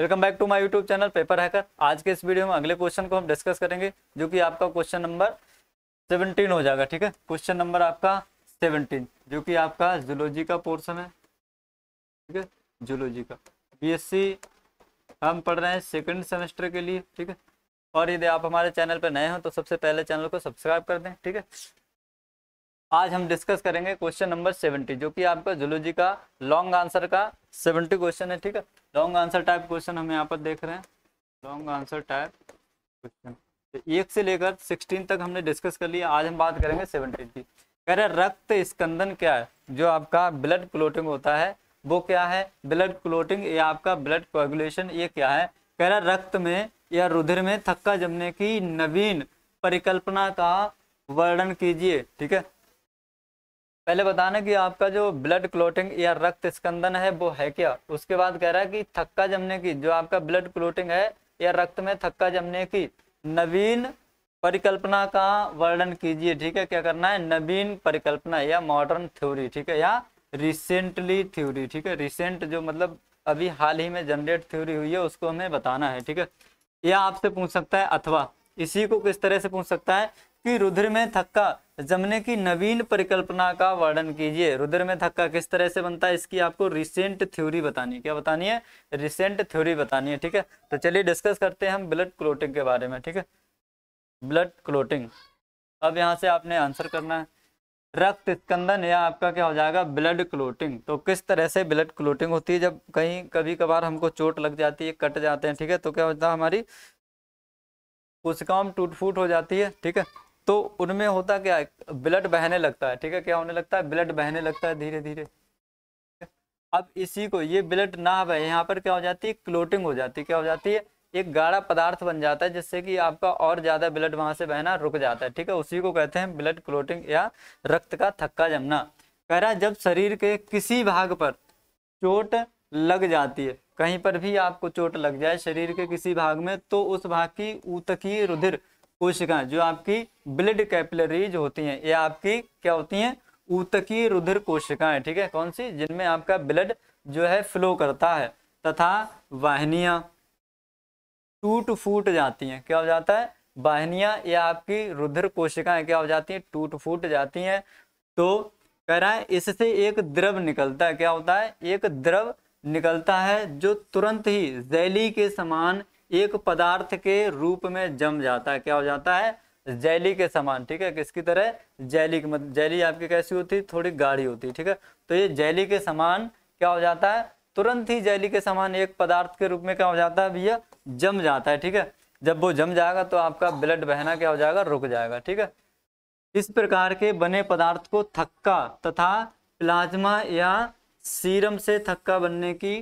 welcome back to my YouTube channel paper hacker आज के इस वीडियो में अगले क्वेश्चन को हम डिस्कस करेंगे जो कि आपका क्वेश्चन नंबर 17 हो जाएगा ठीक है क्वेश्चन नंबर आपका 17 जो कि आपका जूलॉजी का पोर्शन है ठीक है जूलॉजी का बीएससी हम पढ़ रहे हैं सेकेंड सेमेस्टर के लिए ठीक है और यदि आप हमारे चैनल पर नए हो तो सबसे पहले चैनल को सब्सक्राइब कर दें ठीक है आज हम डिस्कस करेंगे क्वेश्चन नंबर सेवेंटी जो कि आपका जुलोजी का लॉन्ग आंसर का सेवेंटी क्वेश्चन है ठीक है लॉन्ग आंसर टाइप क्वेश्चन हम यहाँ पर देख रहे हैं लॉन्ग आंसर टाइप क्वेश्चन तो एक से लेकर सिक्सटीन तक हमने डिस्कस कर लिया आज हम बात करेंगे सेवनटीन की कह रहे रक्त स्कंदन क्या है जो आपका ब्लड क्लोटिंग होता है वो क्या है ब्लड क्लोटिंग या आपका ब्लड कोगुलेशन ये क्या है कह रहा रक्त में या रुधिर में थक्का जमने की नवीन परिकल्पना का वर्णन कीजिए ठीक है पहले बताना कि आपका जो ब्लड क्लोटिंग या रक्त स्कंदन है वो है क्या उसके बाद कह रहा है कि थक्का जमने की जो आपका ब्लड क्लोटिंग है या रक्त में थक्का जमने की नवीन परिकल्पना का वर्णन कीजिए ठीक है क्या करना है नवीन परिकल्पना या मॉडर्न थ्योरी ठीक है या रिसेंटली थ्योरी ठीक है रिसेंट जो मतलब अभी हाल ही में जनरेट थ्योरी हुई है उसको हमें बताना है ठीक है या आपसे पूछ सकता है अथवा इसी को किस तरह से पूछ सकता है कि रुद्र में थक्का जमने की नवीन परिकल्पना का वर्णन कीजिए रुद्र में थक्का किस तरह से बनता है इसकी आपको रिसेंट थ्योरी बतानी है क्या बतानी है रिसेंट थ्योरी बतानी है ठीक है तो चलिए डिस्कस करते हैं हम ब्लड क्लोटिंग के बारे में ठीक है ब्लड क्लोटिंग अब यहाँ से आपने आंसर करना है रक्त स्कंदन या आपका क्या हो जाएगा ब्लड क्लोटिंग तो किस तरह से ब्लड क्लोटिंग होती है जब कहीं कभी कभार हमको चोट लग जाती है कट जाते हैं ठीक है तो क्या होता है हमारी कोशिकाओं में टूट फूट हो जाती है ठीक है तो उनमें होता क्या है ब्लड बहने लगता है ठीक है क्या होने लगता है ब्लड बहने लगता है धीरे धीरे अब इसी को ये ब्लड ना बहे यहाँ पर क्या हो जाती है क्लोटिंग हो जाती है क्या हो जाती है एक गाढ़ा पदार्थ बन जाता है जिससे कि आपका और ज़्यादा ब्लड वहाँ से बहना रुक जाता है ठीक है उसी को कहते हैं ब्लड क्लोटिंग या रक्त का थक्का जमना कह रहा है जब शरीर के किसी भाग पर चोट लग जाती है कहीं पर भी आपको चोट लग जाए शरीर के किसी भाग में तो उस भाग की ऊतकीय रुधिर कोशिकाएं जो आपकी ब्लड कैपिलरीज होती हैं ये आपकी क्या होती हैं ऊतकीय रुधिर कोशिकाएं ठीक है कौन सी जिनमें आपका ब्लड जो है फ्लो करता है तथा वाहनिया टूट फूट जाती हैं क्या हो जाता है वाहनियां या आपकी रुधिर कोशिकाएं क्या हो जाती हैं टूट फूट जाती हैं तो कह रहा है इससे एक द्रव निकलता है क्या होता है एक द्रव निकलता है जो तुरंत ही जैली के समान एक पदार्थ के रूप में जम जाता है क्या हो जाता है जैली के समान ठीक है किसकी तरह जैली की मतलब जैली आपकी कैसी होती है थोड़ी गाढ़ी होती है ठीक है तो ये जैली के समान क्या हो जाता है तुरंत ही जैली के समान एक पदार्थ के रूप में क्या हो जाता है भैया जम जाता है ठीक है जब वो जम जाएगा तो आपका ब्लड बहना क्या हो जाएगा रुक जाएगा ठीक है इस प्रकार के बने पदार्थ को थक्का तथा प्लाज्मा या सीरम से थक्का बनने की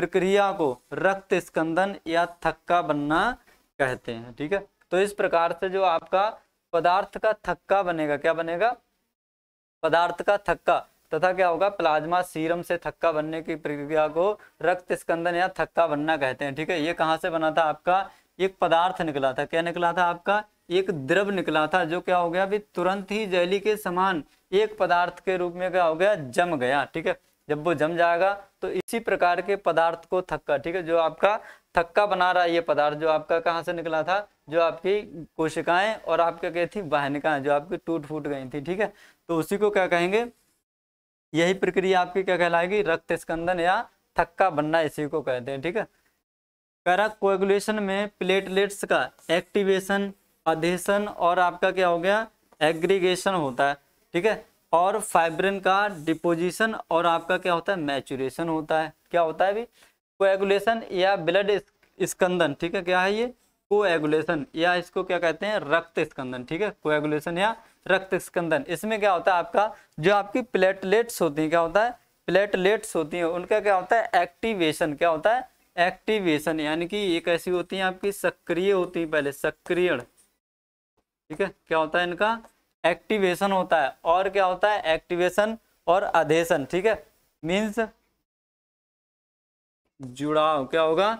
प्रक्रिया को रक्त स्कंदन या थक्का बनना कहते हैं ठीक है तो इस प्रकार से जो आपका पदार्थ का थक्का बनेगा क्या बनेगा पदार्थ का थक्का तथा क्या होगा प्लाज्मा सीरम से थक्का बनने की प्रक्रिया को रक्त स्कंदन या थक्का बनना कहते हैं ठीक है ये कहाँ से बना था आपका एक पदार्थ निकला था क्या निकला था आपका एक द्रव निकला था जो क्या हो गया अभी तुरंत ही जैली के समान एक पदार्थ के रूप में क्या हो गया जम गया ठीक है जब वो जम जाएगा तो इसी प्रकार के पदार्थ को थक्का ठीक है जो आपका थक्का बना रहा है ये पदार्थ जो आपका कहाँ से निकला था जो आपकी कोशिकाएं और आपका कहती थी वाहनिकाएं जो आपकी टूट फूट गई थी ठीक है तो उसी को क्या कहेंगे यही प्रक्रिया आपकी क्या कहलाएगी रक्त स्कंदन या थक्का बनना इसी को कहते हैं ठीक है पैरा कोगुलेशन में प्लेटलेट्स का एक्टिवेशन अधेशन और आपका क्या हो गया एग्रीगेशन होता है ठीक है और फाइब्रिन का डिपोजिशन और आपका क्या होता है मैचुरेशन होता है क्या होता है अभी कोएगुलेशन या ब्लड स्कंदन ठीक है क्या है ये कोएगुलेशन या इसको क्या कहते हैं रक्त स्कंदन ठीक है कोएगुलेशन या रक्त स्कंदन इसमें क्या होता है आपका जो आपकी प्लेटलेट्स होती हैं क्या होता है प्लेटलेट्स होती हैं उनका क्या होता है एक्टिवेशन क्या होता है एक्टिवेशन यानी कि ये कैसी होती है आपकी सक्रिय होती है पहले सक्रियण ठीक है क्या होता है इनका एक्टिवेशन होता है और क्या होता है एक्टिवेशन और अधेशन ठीक है मीन्स जुड़ाव क्या होगा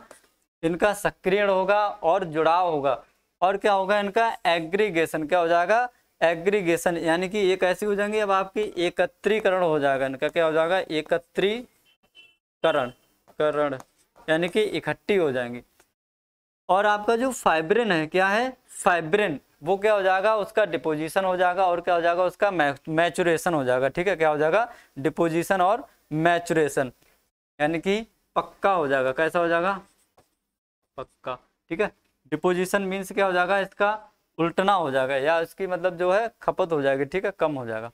इनका सक्रियण होगा और जुड़ाव होगा और क्या होगा इनका एग्रीगेशन क्या हो जाएगा एग्रीगेशन यानी कि ये कैसी हो जाएंगे अब आपकी एकत्रीकरण हो जाएगा इनका क्या हो जाएगा एकत्रीकरण करण यानी कि इकट्ठी हो जाएंगी और आपका जो फाइब्रिन है क्या है फाइब्रिन वो क्या हो जाएगा उसका डिपोजिशन हो जाएगा और क्या हो जाएगा उसका मैचुरेशन हो जाएगा ठीक है क्या हो जाएगा डिपोजिशन और मैचुरेशन यानी कि पक्का हो जाएगा कैसा हो जाएगा पक्का ठीक है डिपोजिशन मीन्स क्या हो जाएगा इसका उल्टना हो जाएगा या इसकी मतलब जो है खपत हो जाएगी ठीक है कम हो जाएगा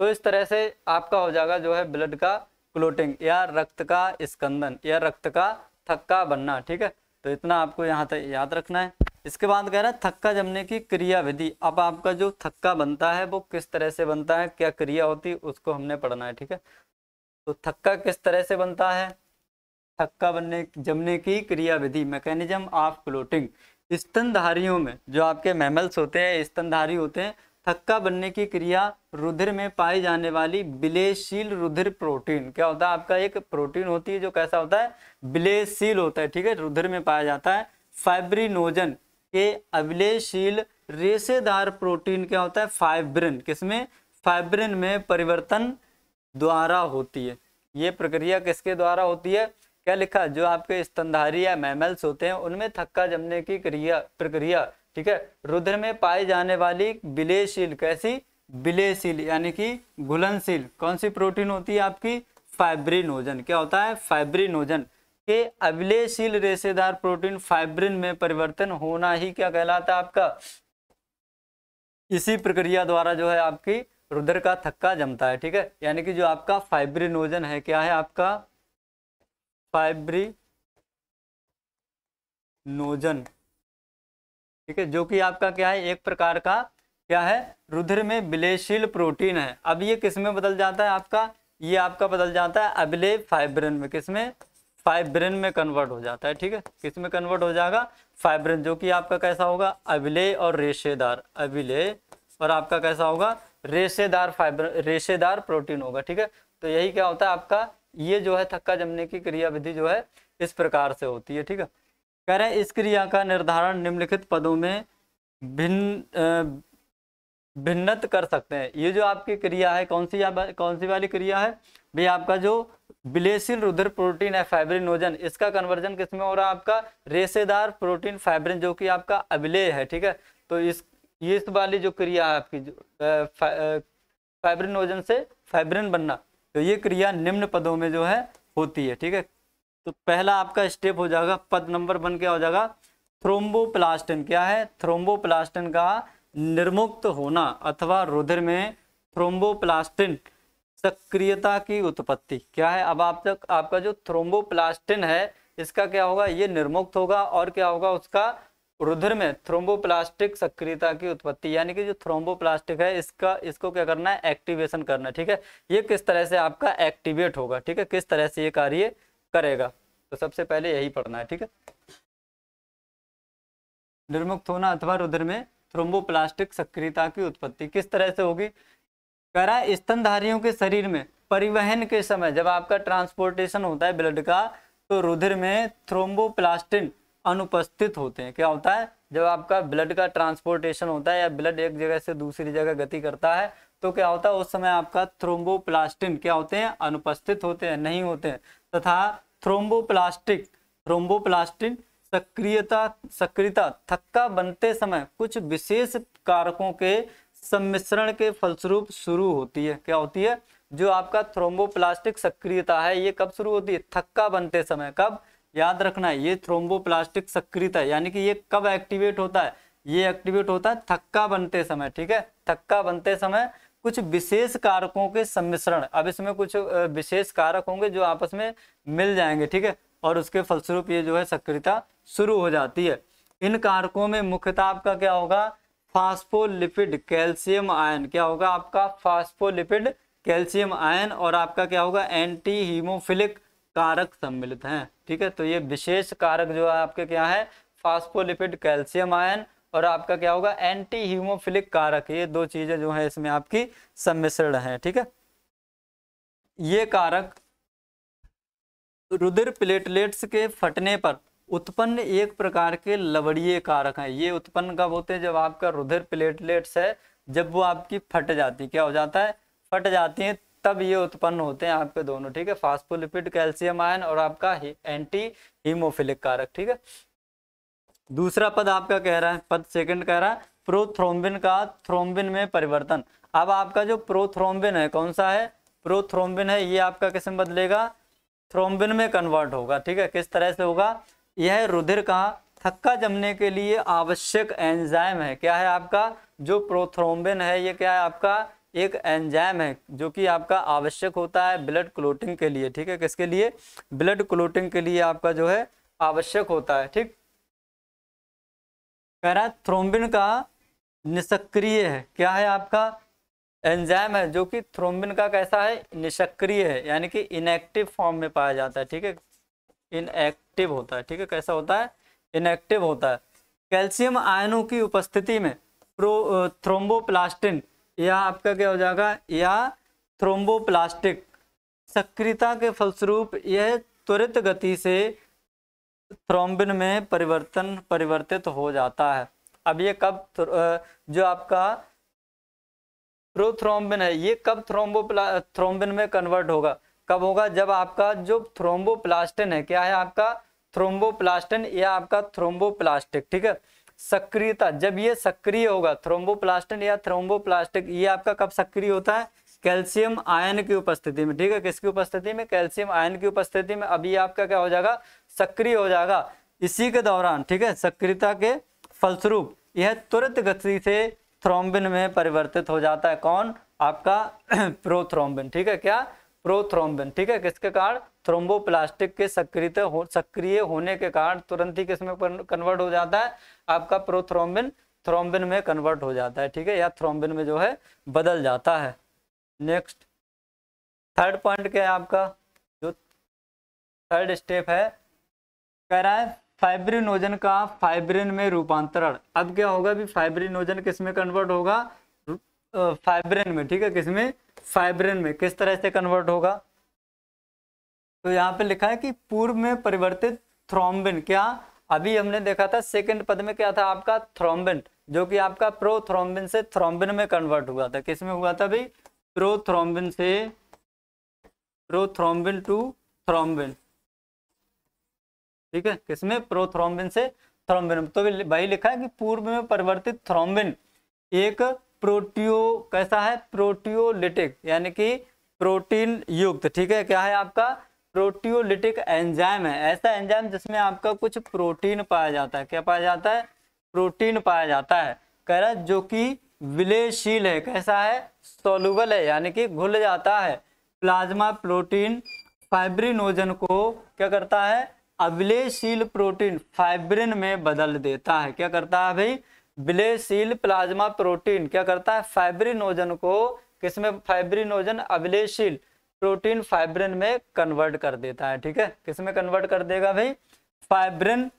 तो इस तरह से आपका हो जाएगा जो है ब्लड का क्लोटिंग या रक्त का स्कंदन या रक्त का थक्का बनना ठीक है तो इतना आपको यहाँ तक याद रखना है इसके बाद कह रहा है थक्का जमने की क्रिया विधि अब आपका जो थक्का बनता है वो किस तरह से बनता है क्या क्रिया होती है उसको हमने पढ़ना है ठीक है तो थक्का किस तरह से बनता है थक्का बनने जमने की क्रिया विधि मैकेनिज्म ऑफ फ्लोटिंग स्तनधारियों में जो आपके मैमल्स होते हैं स्तनधारी होते हैं थक्का बनने की क्रिया रुधिर में पाई जाने वाली बिलेशील रुधिर प्रोटीन क्या होता है आपका एक प्रोटीन होती है जो कैसा होता है बिलेशील होता है ठीक है रुधिर में पाया जाता है फाइब्रिनोजन के अविलेशील रेशेदार प्रोटीन क्या होता है फाइब्रिन किसमें फाइब्रिन में परिवर्तन द्वारा होती है ये प्रक्रिया किसके द्वारा होती है क्या लिखा जो आपके स्तनधारी या मैमल्स होते हैं उनमें थक्का जमने की क्रिया प्रक्रिया ठीक है रुद्र में पाई जाने वाली विलेयशील कैसी विलेयशील यानी कि घुलनशील कौन सी प्रोटीन होती है आपकी फाइब्रिनोजन क्या होता है फाइब्रिनोजन के अविलेशील रेशेदार प्रोटीन फाइब्रिन में परिवर्तन होना ही क्या कहलाता है आपका इसी प्रक्रिया द्वारा जो है आपकी रुद्र का थक्का जमता है ठीक है यानी कि जो आपका फाइब्रिनोजन है क्या है आपका फाइब्रिनोजन ठीक है जो कि आपका क्या है एक प्रकार का क्या है रुधिर में विलेशील प्रोटीन है अब ये किस में बदल जाता है आपका ये आपका बदल जाता है अबले फाइब्रिन में किस में फाइब्रिन में कन्वर्ट हो जाता है ठीक है किस में कन्वर्ट हो जाएगा फाइब्रिन जो कि आपका कैसा होगा अबले और रेशेदार अबले और आपका कैसा होगा रेशेदार फाइब्र रेशेदार प्रोटीन होगा ठीक है तो यही क्या होता है आपका ये जो है थक्का जमने की क्रियाविधि जो है इस प्रकार से होती है ठीक है कह रहे इस क्रिया का निर्धारण निम्नलिखित पदों में भिन्न भिन्नत कर सकते हैं ये जो आपकी क्रिया है कौन सी कौन सी वाली क्रिया है भी आपका जो बिलेसिल रुद्र प्रोटीन है फाइब्रिनोजन इसका कन्वर्जन किसमें हो रहा है आपका रेसेदार प्रोटीन फाइब्रिन जो कि आपका अभिलेय है ठीक है तो इस ये इस वाली जो क्रिया है आपकी जो फाइब्रिनोजन से फाइब्रिन बनना तो ये क्रिया निम्न पदों में जो है होती है ठीक है तो पहला आपका स्टेप हो जाएगा पद नंबर वन क्या हो जाएगा थ्रोम्बोप्लास्टिन क्या है थ्रोम्बोप्लास्टिन का निर्मुक्त होना अथवा रुधिर में थ्रोम्बोप्लास्टिन सक्रियता की उत्पत्ति क्या है अब आप तक आपका जो थ्रोम्बोप्लास्टिन है इसका क्या होगा ये निर्मुक्त होगा और क्या होगा उसका रुधिर में थ्रोम्बोप्लास्टिक सक्रियता की उत्पत्ति यानी कि जो थ्रोम्बोप्लास्टिक है इसका इसको क्या करना है एक्टिवेशन करना ठीक है ये किस तरह से आपका एक्टिवेट होगा ठीक है किस तरह से ये कार्य करेगा तो सबसे पहले यही पढ़ना है ठीक है निर्मुक्त होना अथवा रुधिर में थ्रोम्बोप्लास्टिक सक्रियता की उत्पत्ति किस तरह से होगी करा स्तनधारियों के शरीर में परिवहन के समय जब आपका ट्रांसपोर्टेशन होता है ब्लड का तो रुधिर में थ्रोम्बोप्लास्टिन अनुपस्थित होते हैं क्या होता है जब आपका ब्लड का ट्रांसपोर्टेशन होता है या ब्लड एक जगह से दूसरी जगह गति करता है तो क्या होता है उस समय आपका थ्रोम्बोप्लास्टिन क्या होते हैं अनुपस्थित होते हैं नहीं होते हैं तथा थ्रोम्बोप्लास्टिक थ्रोम्बोप्लास्टिन सक्रियता सक्रियता थक्का बनते समय कुछ विशेष कारकों के सम्मिश्रण के फलस्वरूप शुरू होती है क्या होती है जो आपका थ्रोम्बोप्लास्टिक सक्रियता है ये कब शुरू होती है थक्का बनते समय कब याद रखना है ये थ्रोम्बोप्लास्टिक सक्रियता यानी कि ये कब एक्टिवेट होता है ये एक्टिवेट होता है थक्का बनते समय ठीक है थक्का बनते समय कुछ विशेष कारकों के सम्मिश्रण अब इसमें कुछ विशेष कारक होंगे जो आपस में मिल जाएंगे ठीक है और उसके फलस्वरूप ये जो है सक्रियता शुरू हो जाती है इन कारकों में मुख्यतः आपका क्या होगा फास्फोलिपिड कैल्शियम आयन क्या होगा आपका फास्फोलिपिड कैल्शियम आयन और आपका क्या होगा एंटी हीमोफिलिक कारक सम्मिलित हैं ठीक है तो ये विशेष कारक जो है आपके क्या है फास्फोलिपिड कैल्शियम आयन और आपका क्या होगा एंटी हीमोफिलिक कारक ये दो चीजें जो है इसमें आपकी सम्मिश्रण है ठीक है ये कारक रुधिर प्लेटलेट्स के फटने पर उत्पन्न एक प्रकार के लवड़ीय कारक हैं ये उत्पन्न कब होते हैं जब आपका रुधिर प्लेटलेट्स है जब वो आपकी फट जाती क्या हो जाता है फट जाती है तब ये उत्पन्न होते हैं आपके दोनों ठीक है फास्फोलिपिड कैल्शियम आयन और आपका एंटी हीमोफिलिक कारक ठीक है दूसरा पद आपका कह रहा है पद सेकंड कह रहा है प्रोथ्रोम्बिन का थ्रोम्बिन में परिवर्तन अब आपका जो प्रोथ्रोम्बिन है कौन सा है प्रोथ्रोम्बिन है ये आपका में बदलेगा थ्रोम्बिन में कन्वर्ट होगा ठीक है किस तरह से होगा यह रुधिर का थक्का जमने के लिए आवश्यक एंजाइम है क्या है आपका जो प्रोथ्रोम्बिन है ये क्या है आपका एक एंजाइम है जो कि आपका आवश्यक होता है ब्लड क्लोटिंग के लिए ठीक है किसके लिए ब्लड क्लोटिंग के लिए आपका जो है आवश्यक होता है ठीक कह रहा है थ्रोम्बिन का निष्क्रिय है क्या है आपका एंजाइम है जो कि थ्रोम्बिन का कैसा है निष्क्रिय है यानी कि इनएक्टिव फॉर्म में पाया जाता है ठीक है इनएक्टिव होता है ठीक है कैसा होता है इनएक्टिव होता है कैल्शियम आयनों की उपस्थिति में प्रो थ्रोम्बोप्लास्टिन यह आपका क्या हो जाएगा यह थ्रोम्बोप्लास्टिक सक्रियता के फलस्वरूप यह त्वरित गति से थ्रोम्बिन में परिवर्तन परिवर्तित हो जाता है अब ये कब जो आपका प्रोथ्रोम्बिन है ये कब थ्रोम्बो थ्रोम्बिन में कन्वर्ट होगा कब होगा जब आपका जो थ्रोम्बोप्लास्टिन है क्या है आपका थ्रोम्बोप्लास्टिन या आपका थ्रोम्बोप्लास्टिक ठीक है सक्रियता जब ये सक्रिय होगा थ्रोम्बोप्लास्टिन या थ्रोम्बोप्लास्टिक ये आपका कब सक्रिय होता है कैल्शियम आयन की उपस्थिति में ठीक है किसकी उपस्थिति में कैल्शियम आयन की उपस्थिति में अभी आपका क्या हो जाएगा सक्रिय हो जाएगा इसी के दौरान ठीक है सक्रियता के फलस्वरूप यह तुरंत गति से थ्रोम्बिन में परिवर्तित हो जाता है कौन आपका प्रोथ्रोम्बिन ठीक है क्या प्रोथ्रोम्बिन ठीक है किसके कारण थ्रोम्बोप्लास्टिक के सक्रिय हो सक्रिय होने के कारण तुरंत ही किसमें कन्वर्ट हो जाता है आपका प्रोथ्रोम्बिन थ्रोम्बिन में कन्वर्ट हो जाता है ठीक है या थ्रोम्बिन में जो है बदल जाता है नेक्स्ट थर्ड पॉइंट क्या है आपका जो थर्ड स्टेप है कह रहा है फाइब्रिनोजन का फाइब्रिन में रूपांतरण अब क्या होगा भी फाइब्रिनोजन किस में कन्वर्ट होगा फाइब्रिन में ठीक है किसमें फाइब्रिन में किस तरह से कन्वर्ट होगा तो यहाँ पे लिखा है कि पूर्व में परिवर्तित थ्रोम्बिन क्या अभी हमने देखा था सेकंड पद में क्या था आपका थ्रोम्बिन जो कि आपका प्रोथ्रोम्बिन से थ्रोम्बिन में कन्वर्ट हुआ था किस में हुआ था भाई प्रोथ्रोम्बिन से प्रोथ्रोम्बिन टू थ्रोम्बिन ठीक है किसमें प्रोथ्रोम्बिन से थ्रोम्बिन तो भाई लिखा है कि पूर्व में परिवर्तित थ्रोम्बिन एक प्रोटियो कैसा है प्रोटियोलिटिक यानी कि प्रोटीन युक्त ठीक है क्या है आपका प्रोटियोलिटिक एंजाइम है ऐसा एंजाइम जिसमें आपका कुछ प्रोटीन पाया जाता है क्या पाया जाता है प्रोटीन पाया जाता है कह रहा जो कि विलयशील है कैसा है सोलुबल है यानी कि घुल जाता है प्लाज्मा प्रोटीन फाइब्रिनोजन को क्या करता है अविलेशील प्रोटीन फाइब्रिन में बदल देता है क्या करता है भाई विलेशील प्लाज्मा प्रोटीन क्या करता है फाइब्रिनोजन को किसमें फाइब्रिनोजन अविलेशील प्रोटीन फाइब्रिन में कन्वर्ट कर देता है ठीक है किसमें कन्वर्ट कर देगा भाई फाइब्रिन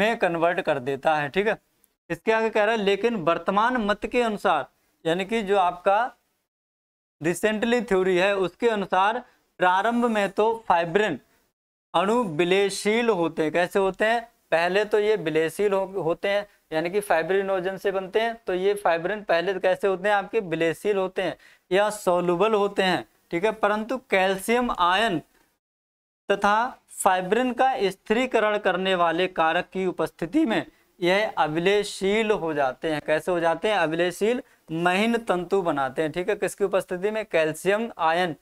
में कन्वर्ट कर देता है ठीक है इसके आगे कह रहा है लेकिन वर्तमान मत के अनुसार यानी कि जो आपका रिसेंटली थ्योरी है उसके अनुसार प्रारंभ में तो फाइब्रिन अणु विलेयशील होते हैं कैसे होते हैं पहले तो ये विलेयशील हो, होते हैं यानी कि फाइब्रिनोजन से बनते हैं तो ये फाइब्रिन पहले तो कैसे होते हैं आपके बिलेशील होते हैं या सोलुबल होते हैं ठीक है परंतु कैल्शियम आयन तथा फाइब्रिन का स्थिरीकरण करने वाले कारक की उपस्थिति में यह अविलेशील हो जाते हैं कैसे हो जाते हैं अविलेशील महीन तंतु बनाते हैं ठीक है किसकी उपस्थिति में कैल्शियम आयन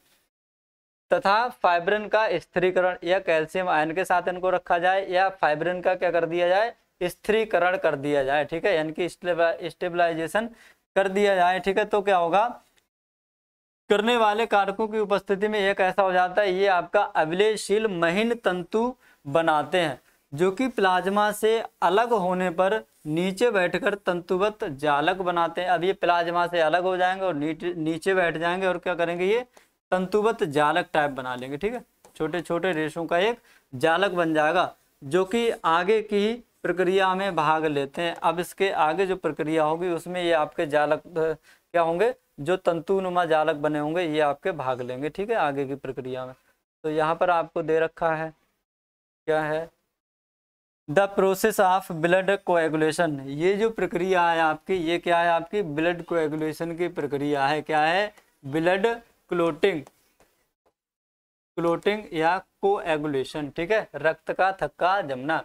तथा फाइब्रिन का स्थिरीकरण या कैल्शियम आयन के साथ इनको रखा जाए या फाइब्रिन का क्या कर दिया जाए स्थिरीकरण कर दिया जाए ठीक है यानी कि स्टेबलाइजेशन कर दिया जाए ठीक है तो क्या होगा करने वाले कारकों की उपस्थिति में एक ऐसा हो जाता है ये आपका अविलेशील महीन तंतु बनाते हैं जो कि प्लाज्मा से अलग होने पर नीचे बैठकर तंतुवत जालक बनाते हैं अब ये प्लाज्मा से अलग हो जाएंगे और नीचे बैठ जाएंगे और क्या करेंगे ये तंतुवत जालक टाइप बना लेंगे ठीक है छोटे छोटे रेशों का एक जालक बन जाएगा जो कि आगे की प्रक्रिया में भाग लेते हैं अब इसके आगे जो प्रक्रिया होगी उसमें ये आपके जालक क्या होंगे जो तंतुनुमा जालक बने होंगे ये आपके भाग लेंगे ठीक है आगे की प्रक्रिया में तो यहाँ पर आपको दे रखा है क्या है the process of blood coagulation ये जो प्रक्रिया है आपकी ये क्या है आपकी ब्लड कोएगुलेशन की प्रक्रिया है क्या है ब्लड क्लोटिंग क्लोटिंग या कोएगुलेशन ठीक है रक्त का थक्का जमना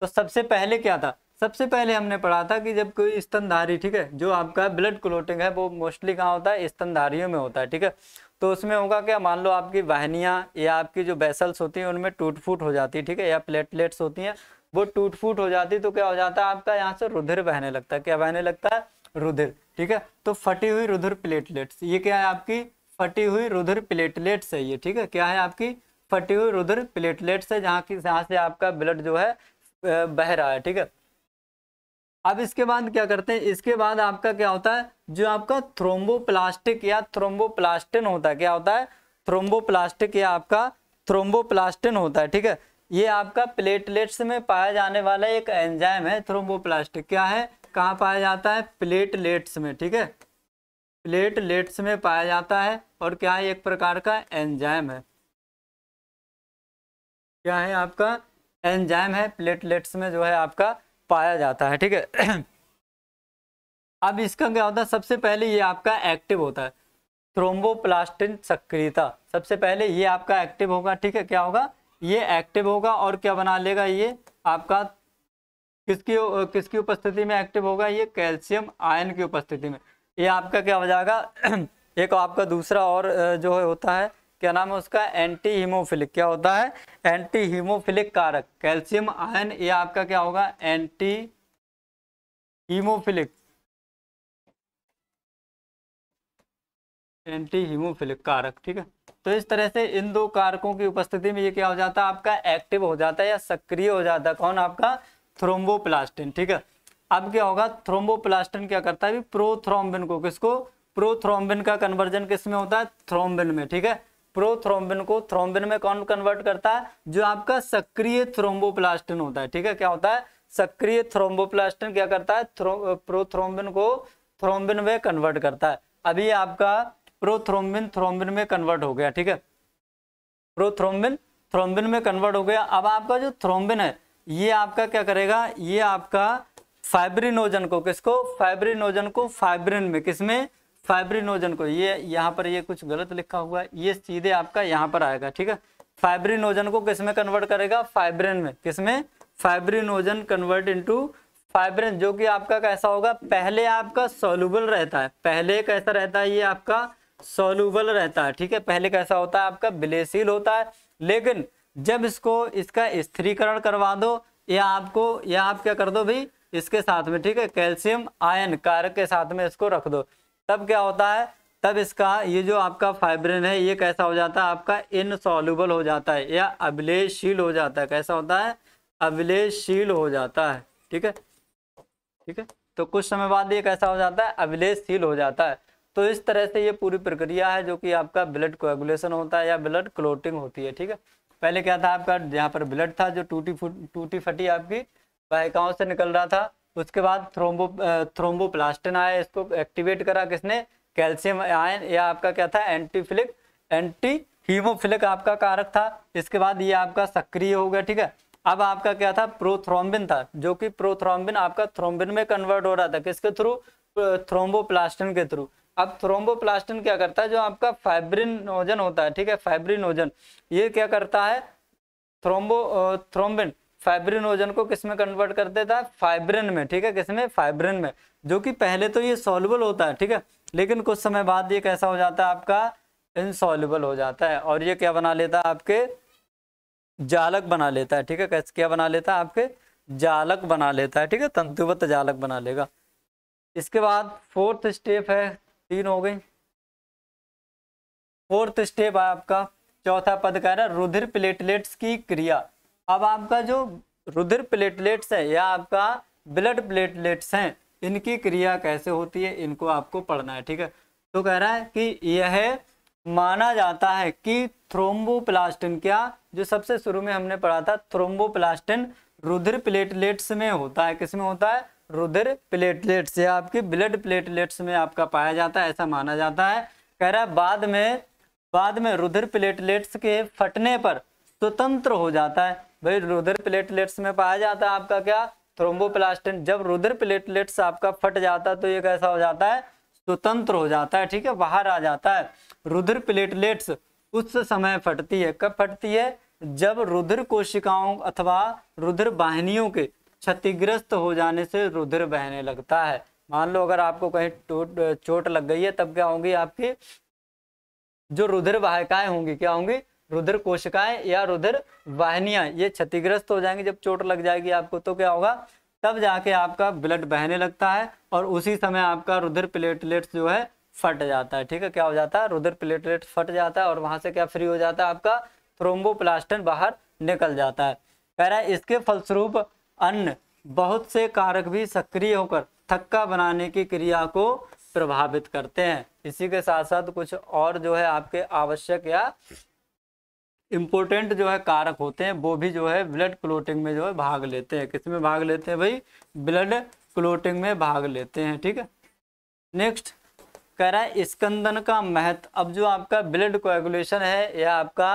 तो सबसे पहले क्या था सबसे पहले हमने पढ़ा था कि जब कोई स्तनधारी ठीक है जो आपका ब्लड क्लोटिंग है वो मोस्टली कहाँ होता है स्तनधारियों में होता है ठीक है तो उसमें होगा क्या मान लो आपकी वाहनियाँ या आपकी जो बेसल्स होती हैं उनमें टूट फूट हो जाती है ठीक है या प्लेटलेट्स होती हैं वो टूट फूट हो जाती तो क्या हो जाता है आपका यहाँ से रुधिर बहने लगता है क्या बहने लगता है रुधिर ठीक है तो फटी हुई रुधिर प्लेटलेट्स ये क्या है आपकी फटी हुई रुधिर प्लेटलेट्स है ये ठीक है क्या है आपकी फटी हुई रुधिर प्लेटलेट्स है जहाँ की जहाँ से आपका ब्लड जो है बह रहा है ठीक है अब इसके बाद क्या करते हैं इसके बाद आपका क्या होता है जो आपका थ्रोम्बोप्लास्टिक या थ्रोम्बोप्लास्टिन होता है क्या होता है थ्रोम्बोप्लास्टिक या आपका थ्रोम्बोप्लास्टिन होता है ठीक है ये आपका प्लेटलेट्स में पाया जाने वाला एक एंजाइम है थ्रोम्बोप्लास्टिक क्या है कहाँ पाया जाता है प्लेटलेट्स में ठीक है प्लेटलेट्स में पाया जाता है और क्या है एक प्रकार का एंजाइम है क्या है आपका एंजाइम है प्लेटलेट्स में जो है आपका पाया जाता है ठीक है अब इसका क्या होता है सबसे पहले ये आपका एक्टिव होता है थ्रोम्बोप्लास्टिन सक्रियता सबसे पहले ये आपका एक्टिव होगा ठीक है क्या होगा ये एक्टिव होगा और क्या बना लेगा ये आपका किसकी किसकी उपस्थिति में एक्टिव होगा ये कैल्शियम आयन की उपस्थिति में ये आपका क्या हो जाएगा एक आपका दूसरा और जो होता है क्या नाम है उसका एंटी हीमोफिलिक क्या होता है एंटी हीमोफिलिक कारक कैल्शियम आयन ये आपका क्या होगा एंटी हीमोफिलिक एंटी हीमोफिलिक कारक ठीक है तो इस तरह से इन दो कारकों की उपस्थिति में ये क्या हो जाता है आपका एक्टिव हो जाता है या सक्रिय हो जाता है कौन आपका थ्रोम्बोप्लास्टिन ठीक है अब क्या होगा थ्रोम्बोप्लास्टिन क्या करता है प्रोथ्रोम्बिन को किसको प्रोथ्रोम्बिन का कन्वर्जन किस में होता है थ्रोम्बिन में ठीक है प्रोथ्रोम्बिन को थ्रोम्बिन में कौन कन्वर्ट करता है जो आपका सक्रिय थ्रोम्बोप्लास्टिन होता है ठीक है क्या होता है सक्रिय थ्रोम्बोप्लास्टिन क्या करता है प्रोथ्रोम्बिन को थ्रोम्बिन में कन्वर्ट करता है अभी आपका प्रोथ्रोम्बिन थ्रोम्बिन में कन्वर्ट हो गया ठीक है प्रोथ्रोम्बिन थ्रोम्बिन में कन्वर्ट हो गया अब आपका जो थ्रोम्बिन है ये आपका क्या करेगा ये आपका फाइब्रिनोजन को किसको फाइब्रिनोजन को फाइब्रिन में किसमें फाइब्रिनोजन को ये यहाँ पर ये कुछ गलत लिखा हुआ है ये सीधे आपका यहाँ पर आएगा ठीक है फाइब्रिनोजन को किसमें कन्वर्ट करेगा फाइब्रिन में किसमें फाइब्रिनोजन कन्वर्ट इनटू फाइब्रिन जो कि आपका कैसा होगा पहले आपका सोलूबल रहता है पहले कैसा रहता है ये आपका सोलूबल रहता है ठीक है पहले कैसा होता है आपका बिलेसील होता है लेकिन जब इसको इसका स्थिरीकरण करवा दो या आपको या आप क्या कर दो भाई इसके साथ में ठीक है कैल्शियम आयन कारक के साथ में इसको रख दो तब क्या होता है तब इसका ये जो आपका फाइब्रिन है ये कैसा हो जाता है आपका इनसॉल्यूबल हो जाता है या अविलेशील हो जाता है कैसा होता है अविलेशील हो जाता है ठीक है ठीक है तो कुछ समय बाद ये कैसा हो जाता है अविलेशील हो जाता है तो इस तरह से ये पूरी प्रक्रिया है जो कि आपका ब्लड कोएगुलेशन होता है या ब्लड क्लोटिंग होती है ठीक है पहले क्या था आपका यहाँ पर ब्लड था जो टूटी फूट टूटी फटी आपकी बायकाओं से निकल रहा था उसके बाद थ्रोम्बो थ्रोम्बोप्लास्टन आया इसको एक्टिवेट करा किसने कैल्शियम आयन या आपका क्या था एंटीफिलिक एंटी हीमोफिलिक आपका कारक था इसके बाद ये आपका सक्रिय हो गया ठीक है अब आपका क्या था प्रोथ्रोम्बिन था जो कि प्रोथ्रोम्बिन आपका थ्रोम्बिन में कन्वर्ट हो रहा था किसके थ्रू थ्रोम्बोप्लास्टिन के थ्रू अब थ्रोम्बोप्लास्टिन क्या करता है जो आपका फाइब्रिनोजन होता है ठीक है फाइब्रिनोजन ये क्या करता है थ्रोम्बो थ्रोम्बिन फाइब्रिन ओजन को किस में कन्वर्ट कर देता है फाइब्रिन में ठीक है किसमें फाइब्रिन में जो कि पहले तो ये सॉल्युबल होता है ठीक है लेकिन कुछ समय बाद ये कैसा हो जाता है आपका इनसॉल्युबल हो जाता है और ये क्या बना लेता है आपके जालक बना लेता है ठीक है कैसे क्या बना लेता है आपके जालक बना लेता है ठीक है तंतुवत जालक बना लेगा इसके बाद फोर्थ स्टेप है तीन हो गई फोर्थ स्टेप है आपका चौथा पद कह रहा है रुधिर प्लेटलेट्स की क्रिया अब आपका जो रुधिर प्लेटलेट्स है या आपका ब्लड प्लेटलेट्स हैं इनकी क्रिया कैसे होती है इनको आपको पढ़ना है ठीक है तो कह रहा है कि यह माना जाता है कि थ्रोम्बोप्लास्टिन क्या जो सबसे शुरू में हमने पढ़ा था थ्रोम्बोप्लास्टिन रुधिर प्लेटलेट्स में होता है किसमें होता है रुधिर प्लेटलेट्स या आपकी ब्लड प्लेटलेट्स में आपका पाया जाता है ऐसा माना जाता है कह रहा है बाद में बाद में रुधिर प्लेटलेट्स के फटने पर स्वतंत्र हो जाता है भाई रुद्र प्लेटलेट्स में पाया जाता है आपका क्या थ्रोम्बोप्लास्टिन जब रुद्र प्लेटलेट्स आपका फट जाता है तो ये कैसा हो जाता है स्वतंत्र हो जाता है ठीक है बाहर आ जाता है रुद्र प्लेटलेट्स उस समय फटती है कब फटती है जब रुधिर कोशिकाओं अथवा रुद्र बाहनियों के क्षतिग्रस्त हो जाने से रुधिर बहने लगता है मान लो अगर आपको कहीं चोट लग गई है तब क्या होंगी आपकी जो रुधिर वाहिकाएं होंगी क्या होंगी रुद्र कोशिकाएं या रुधिर वाहनिया ये क्षतिग्रस्त हो जाएंगे जब चोट लग जाएगी आपको तो क्या होगा तब जाके आपका ब्लड बहने लगता है और उसी समय आपका रुद्र प्लेटलेट्स जो है फट जाता है ठीक है क्या हो जाता है रुद्र प्लेटलेट फट जाता है और वहां से क्या फ्री हो जाता है आपका थ्रोम्बोप्लास्टन बाहर निकल जाता है कह रहा है इसके फलस्वरूप अन्य बहुत से कारक भी सक्रिय होकर थक्का बनाने की क्रिया को प्रभावित करते हैं इसी के साथ साथ कुछ और जो है आपके आवश्यक या इम्पोर्टेंट जो है कारक होते हैं वो भी जो है ब्लड क्लोटिंग में जो है भाग लेते हैं किस में भाग लेते हैं भाई ब्लड क्लोटिंग में भाग लेते हैं ठीक है नेक्स्ट कह रहा है स्कंदन का महत्व अब जो आपका ब्लड कोएगुलेशन है या आपका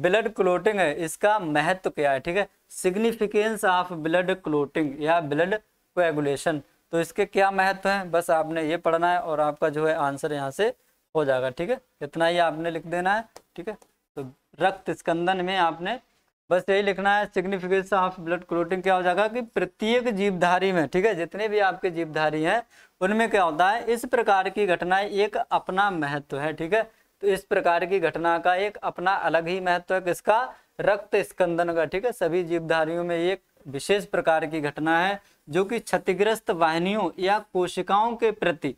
ब्लड क्लोटिंग है इसका महत्व क्या है ठीक है सिग्निफिकेंस ऑफ ब्लड क्लोटिंग या ब्लड कोएगुलेशन तो इसके क्या महत्व हैं बस आपने ये पढ़ना है और आपका जो है आंसर यहाँ से हो जाएगा ठीक है इतना ही आपने लिख देना है ठीक है तो रक्त स्कंदन में आपने बस यही लिखना है सिग्निफिकेंस ऑफ ब्लड क्लोटिंग क्या हो जाएगा कि प्रत्येक जीवधारी में ठीक है जितने भी आपके जीवधारी हैं उनमें क्या होता है इस प्रकार की घटना एक अपना महत्व है ठीक है तो इस प्रकार की घटना का एक अपना अलग ही महत्व है किसका रक्त स्कंदन का ठीक है सभी जीवधारियों में एक विशेष प्रकार की घटना है जो कि क्षतिग्रस्त वाहिनियों या कोशिकाओं के प्रति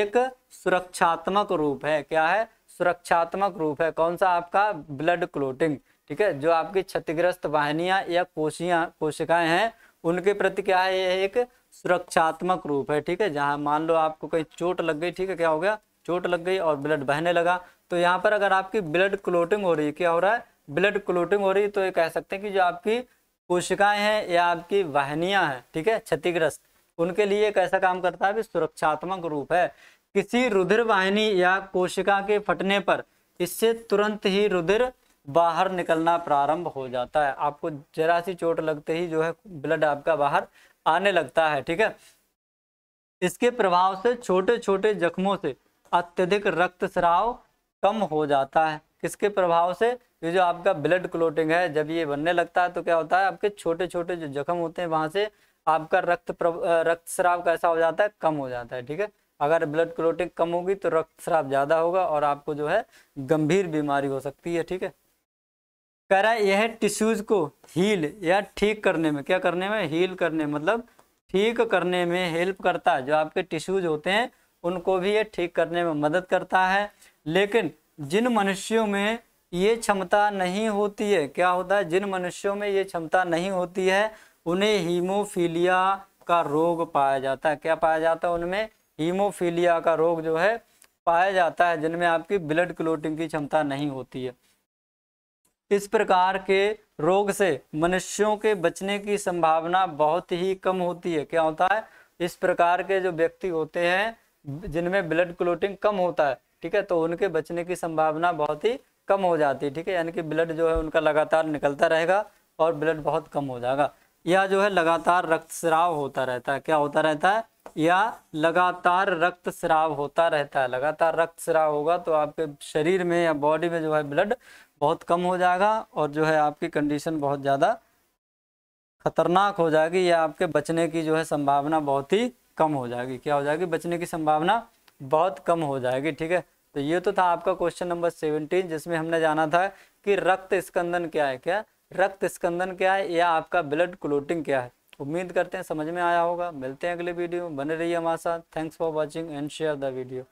एक सुरक्षात्मक रूप है क्या है सुरक्षात्मक रूप है कौन सा आपका ब्लड क्लोटिंग ठीक है जो आपकी क्षतिग्रस्त वाहनियां या कोशियां कोशिकाएं हैं उनके प्रति क्या है यह एक सुरक्षात्मक रूप है ठीक है जहाँ मान लो आपको कहीं चोट लग गई ठीक है क्या हो गया चोट लग गई और ब्लड बहने लगा तो यहाँ पर अगर आपकी ब्लड क्लोटिंग हो रही है क्या हो रहा है ब्लड क्लोटिंग हो रही है तो ये कह सकते हैं कि जो आपकी कोशिकाएं हैं या आपकी वाहनियां हैं ठीक है क्षतिग्रस्त उनके लिए कैसा काम करता है भी सुरक्षात्मक रूप है किसी रुधिर वाहिनी या कोशिका के फटने पर इससे तुरंत ही रुधिर बाहर निकलना प्रारंभ हो जाता है आपको जरा सी चोट लगते ही जो है ब्लड आपका बाहर आने लगता है ठीक है इसके प्रभाव से छोटे छोटे जख्मों से अत्यधिक रक्त स्राव कम हो जाता है किसके प्रभाव से ये जो आपका ब्लड क्लोटिंग है जब ये बनने लगता है तो क्या होता है आपके छोटे छोटे जो जख्म होते हैं वहां से आपका रक्त रक्त स्राव कैसा हो जाता है कम हो जाता है ठीक है अगर ब्लड क्लोटिंग कम होगी तो रक्त श्राप ज़्यादा होगा और आपको जो है गंभीर बीमारी हो सकती है ठीक है कह रहा है यह टिश्यूज़ को हील या ठीक करने में क्या करने में हील करने मतलब ठीक करने में हेल्प करता है जो आपके टिश्यूज होते हैं उनको भी ये ठीक करने में मदद करता है लेकिन जिन मनुष्यों में ये क्षमता नहीं होती है क्या होता है जिन मनुष्यों में ये क्षमता नहीं होती है उन्हें हीमोफीलिया का रोग पाया जाता है क्या पाया जाता है उनमें हीमोफीलिया का रोग जो है पाया जाता है जिनमें आपकी ब्लड क्लोटिंग की क्षमता नहीं होती है इस प्रकार के रोग से मनुष्यों के बचने की संभावना बहुत ही कम होती है क्या होता है इस प्रकार के जो व्यक्ति होते हैं जिनमें ब्लड क्लोटिंग कम होता है ठीक है तो उनके बचने की संभावना बहुत ही कम हो जाती है ठीक है यानी कि ब्लड जो है उनका लगातार निकलता रहेगा और ब्लड बहुत कम हो जाएगा यह जो है लगातार रक्तस्राव होता रहता है क्या होता रहता है या लगातार रक्त स्राव होता रहता है लगातार रक्त स्राव होगा तो आपके शरीर में या बॉडी में जो है ब्लड बहुत कम हो जाएगा और जो है आपकी कंडीशन बहुत ज़्यादा खतरनाक हो जाएगी या आपके बचने की जो है संभावना बहुत ही कम हो जाएगी क्या हो जाएगी बचने की संभावना बहुत कम हो जाएगी ठीक है तो ये तो था आपका क्वेश्चन नंबर सेवनटीन जिसमें हमने जाना था कि रक्त स्कंदन क्या है क्या रक्त स्कंदन क्या है या आपका ब्लड क्लोटिंग क्या है उम्मीद करते हैं समझ में आया होगा मिलते हैं अगले वीडियो में बने रहिए हमारे साथ thanks for watching and share the video